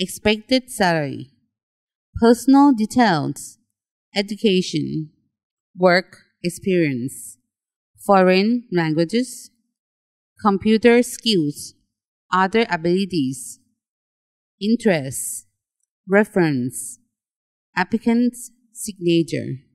expected salary, personal details, education, work experience, foreign languages, computer skills, other abilities, interests, reference, applicant's signature.